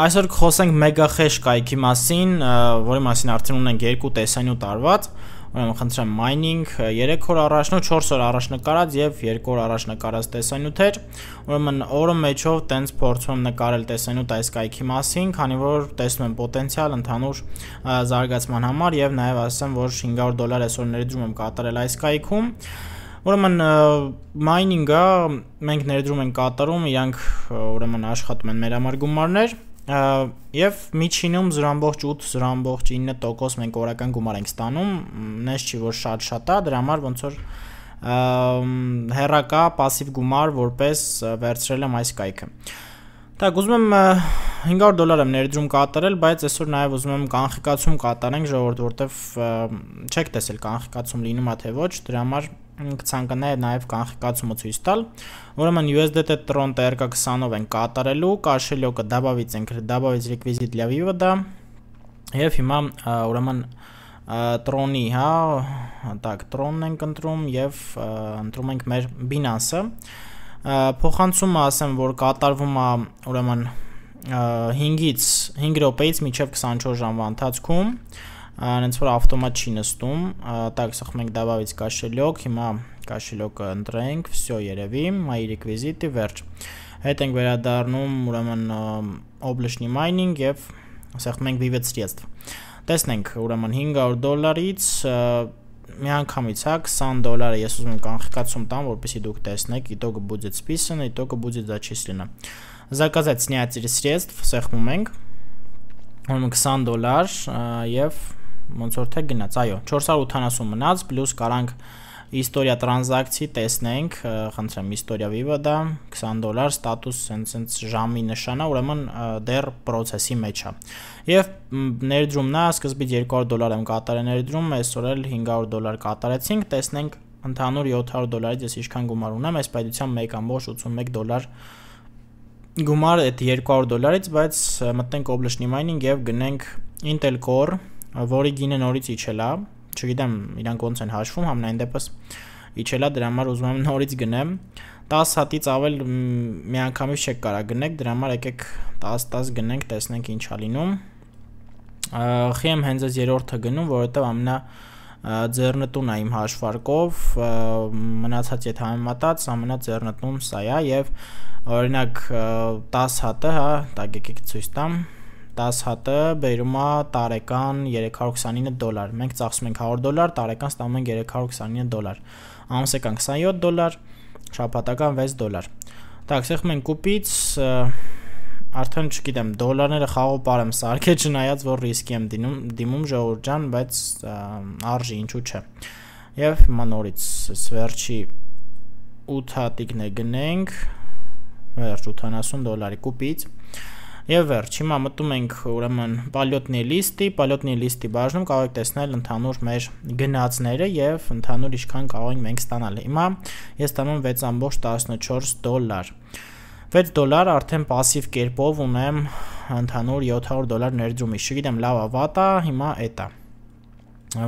Այսօր կխոսենք մեգախեշ կայքի մասին, որի մասին արդեն ունենք երկու տեսանյութ տարված, ուրեմն խնդրեմ mining 3 օր առաջ, 4 օր առաջ նկարած եւ 2 օր առաջ նկարած տեսանյութեր, ուրեմն օրը մեջով տենց փորձում եմ նկարել տեսանյութ այս կայքի մասին, քանի որ տեսնում եմ պոտենցիալ ընդհանուր զարգացման համար եւ նաեւ ասեմ, որ 500 դոլար այսօր ներդրում եմ կատարել այս կայքում Ուրեմն mining-ը մենք ներդրում ենք կատարում, իրանք ուրեմն աշխատում են մեր համար գումարներ, Եվ միջինում 0.8-0.9% մենք օրական գումար ենք ստանում, նես չի որ շատ-շատ է, դրա համար ոնց որ հերակա пассив գումար որպես վերցրել եմ այս կայքը։ Ա, Так, ուզում եմ 500 դոլար եմ ներդրում կատարել, բայց այսօր նաև ուզում եմ կանխիկացում կատարենք ժողովուրդ, որտեվ չեք տեսել կանխիկացում լինում է թե ոչ, դրա համար կցանկանայի նաև կանխիկացումը ցույց տալ։ Ուրեմն USDT Tron TRK 20-ով են կատարելու, կաշելյոկը դաբավիցենք, դաբավից requisite для вывода։ Եվ հիմա ուրեմն Tron-ի, հա, так, Tron-ն ենք ընտրում եւ ընտրում ենք մեր Binance-ը փոխանցումը ասեմ, որ կատարվում է ուրեմն 5-ից 5 րոպեից մինչև 24 ժամվա ընթացքում այնց որ ավտոմատ չի նստում, так սխմենք добавить кошелек, հիմա кошелек-ը ընտրենք, всё երևի, my requisite-ի վերջ։ Հետ ենք վերադառնում ուրեմն obligatory mining եւ սեղմենք вывод средств։ Տեսնենք ուրեմն 500 դոլարից միանգամիցա 20 դոլարը ես ուզում եմ կանխիկացում տամ, որպեսզի դուք տեսնեք, итог будет списано, итог будет зачислено։ Заказать снятие средств, սեղմում ենք։ Ուրեմն 20 դոլար եւ ոնց որ թե գնաց, այո, 480 մնաց, պլյուս կարանք իստորիա տրանզակցի տեսնենք, խնդրեմ, իստորիա Viva-դա 20 դոլար ստատուս սենց-սենց ժամի նշանա, ուրեմն դեռ process-ի մեջ է։ Եվ ներդրումն է, սկզբից 200 դոլար եմ կատարել ներդրում, այսօր էլ 500 դոլար կատարեցինք, տեսնենք ընդհանուր 700 դոլարից ես ինչքան գումար ունեմ, այս պայծությամբ 1.81 դոլար գումար այդ 200 դոլարից, բայց մտնենք Oblash Mining եւ գնենք Intel Core որի գինը նորից իջել է, չգիտեմ իրանք ոնց են հաշվում, համնայն դեպս իջել է, դրա համար ուզում եմ նորից գնեմ։ 10 հատից ավել միանգամից չեք կարա գնեք, դրա համար եկեք 10-10 գնենք, տեսնենք ինչա լինում։ Խի եմ հենց այս երրորդը գնում, որովհետև ամենա ձեռնտուն է իմ հաշվարկով մնացած եթե համեմատած ամենա ձեռնտուն սա է եւ օրինակ 10 հատը հա տակ եկեք ցույց տամ 10 հատը բերում է տարեկան 329 դոլար։ Մենք ծախսում ենք 100 դոլար, տարեկան ստանում ենք 329 դոլար։ Ամսական 27 դոլար, շաբաթական 6 դոլար։ Так, ցեղ մենք կուպից արդեն չգիտեմ, դոլարները խաղով արեմ սարքե չնայած որ ռիսկի եմ դիմում, դիմում ժողովուրդ ջան, բայց արժի ինչու՞ չէ։ Եվ մնորից վերջի 8 հատիկն է գնենք, վերջ 80 դոլարի կուպից Եվ վերջ, հիմա մտում ենք ուրեմն Palotny list-ի, Palotny list-ի բաժնում կարող եք տեսնել ընդհանուր մեր գնացները եւ ընդհանուր ինչքան կարող ենք մենք ստանալ։ Հիմա ես տանում 6.14 դոլար։ 6 դոլար արդեն пассив կերպով ունեմ ընդհանուր 700 դոլար ներդրումի։ Չգիտեմ լավ է, վատ է, հիմա էտա։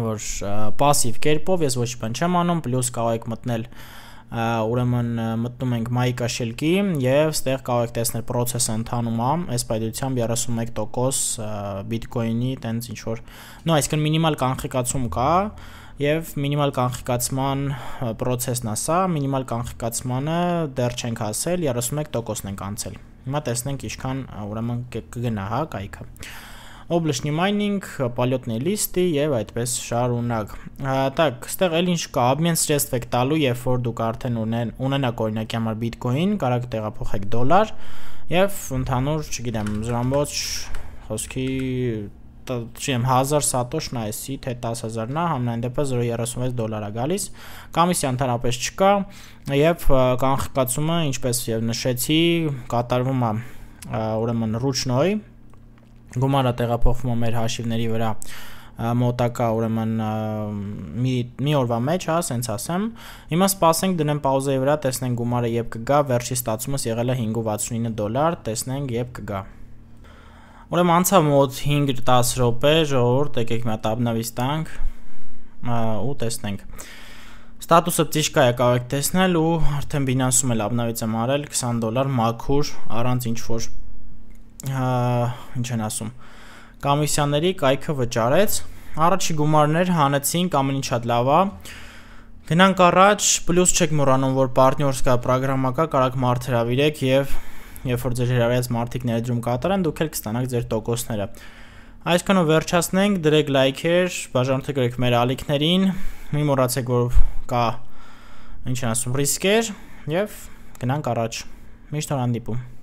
Որ пассив կերպով ես ոչ մի բան չեմ անում, պլյուս կարող եք մտնել ուրեմն մտնում ենք My կաշելքի եւ ստեղ կարող եք տեսնել process-ը ընթանում է, այս պայծությամբ 31% Bitcoin-ի տենց ինչ որ, նո, այսինքն մինիմալ կանխիկացում կա եւ մինիմալ կանխիկացման process-ն է սա, մինիմալ կանխիկացմանը դեռ չենք հասել, 31%-ն ենք անցել։ Հիմա տեսնենք ինչքան ուրեմն կգնա հա կայքը։ կա Obligatory mining, полетные листы եւ այդպես շարունակ։ Так, ստեղ էլ ինչ կա, обмен средств եք տալու, երբ որ դուք արդեն ունեն ունենաք օրինակ համար Bitcoin, կարող տեղափոխեք դոլար եւ ընդհանուր, չգիտեմ, ժամոց խոսքի չեմ 1000 սատոշն այսի թե 10000-ն է համայն դեպս 0.36 դոլար է գալիս կամիսիա ընդհանրապես չկա եւ կանխկացումը ինչպես եւ նշեցի կատարվում է ուրեմն ռուչնոյ գումարը տեղափոխվում է մեր հաշիվների վրա մոտակա ուրեմն մի մի օրվա մեջ, հա, ասենց ասեմ։ Հիմա սպասենք դնեմ պաուզայի վրա, տեսնենք գումարը երբ կգա, վերջի ստացումս եղել է 5.69 դոլար, տեսնենք երբ կգա։ Ուրեմն անցավ մոտ 5-10 րոպե, ժողովուրդ, եկեք մի հատ ապնավիս տանք ու տեսնենք։ Ստատուսը ճիշտ կա եկավ եք տեսնել ու արդեն Binance-ում էլ ապնավից եմ արել 20 դոլար մաքուր առանց ինչ որ ինչ են ասում կամիսիաների կայքը վճարեց առաջի գումարներ հանեցինք ամեն ինչ շատ լավ է գնանք առաջ պլյուս չեք մոռանում որ պարտներսկա ծրագրամա կա կարող մարդ հravirեք եւ երբ որ ձեր հravirած մարդիկ ներդրում կատարեն դուք էլ կստանաք ձեր տոկոսները այսքանով վերջացնենք դրեք լայքեր բաժանորդը գրեք մեր ալիքներին մի մոռացեք որ կա ինչ ասում ռիսկեր եւ գնանք առաջ միշտ հանդիպում